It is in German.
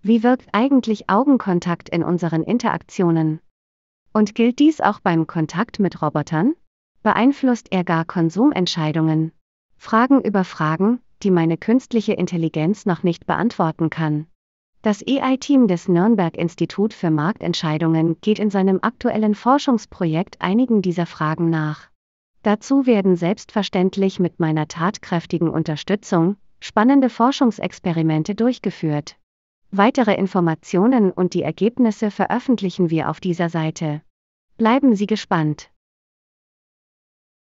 Wie wirkt eigentlich Augenkontakt in unseren Interaktionen? Und gilt dies auch beim Kontakt mit Robotern? Beeinflusst er gar Konsumentscheidungen? Fragen über Fragen, die meine künstliche Intelligenz noch nicht beantworten kann. Das AI-Team e des Nürnberg Institut für Marktentscheidungen geht in seinem aktuellen Forschungsprojekt einigen dieser Fragen nach. Dazu werden selbstverständlich mit meiner tatkräftigen Unterstützung spannende Forschungsexperimente durchgeführt. Weitere Informationen und die Ergebnisse veröffentlichen wir auf dieser Seite. Bleiben Sie gespannt.